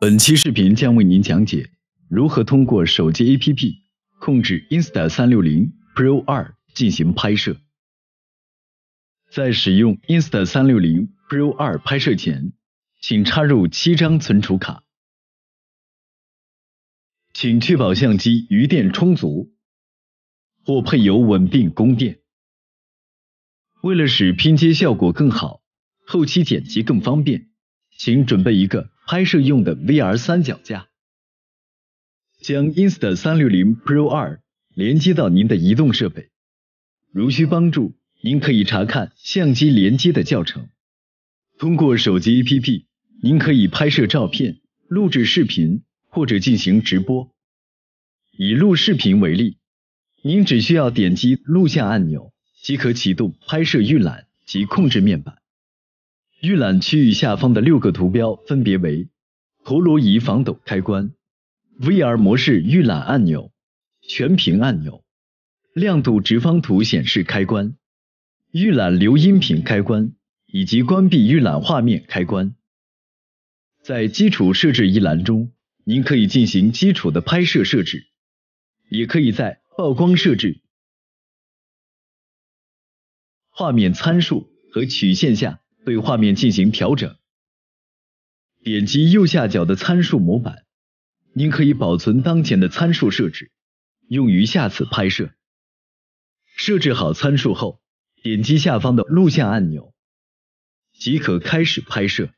本期视频将为您讲解如何通过手机 APP 控制 Insta 三六零 Pro 二进行拍摄。在使用 Insta 三六零 Pro 二拍摄前，请插入七张存储卡。请确保相机余电充足，或配有稳定供电。为了使拼接效果更好，后期剪辑更方便，请准备一个。拍摄用的 VR 三脚架，将 Insta 360 Pro 2连接到您的移动设备。如需帮助，您可以查看相机连接的教程。通过手机 APP，您可以拍摄照片、录制视频或者进行直播。以录视频为例，您只需要点击录像按钮即可启动拍摄预览及控制面板。预览区域下方的六个图标分别为陀螺仪防抖开关、VR 模式预览按钮、全屏按钮、亮度直方图显示开关、预览留音频开关以及关闭预览画面开关。在基础设置一栏中，您可以进行基础的拍摄设置，也可以在曝光设置、画面参数和曲线下。对画面进行调整，点击右下角的参数模板，您可以保存当前的参数设置，用于下次拍摄。设置好参数后，点击下方的录像按钮，即可开始拍摄。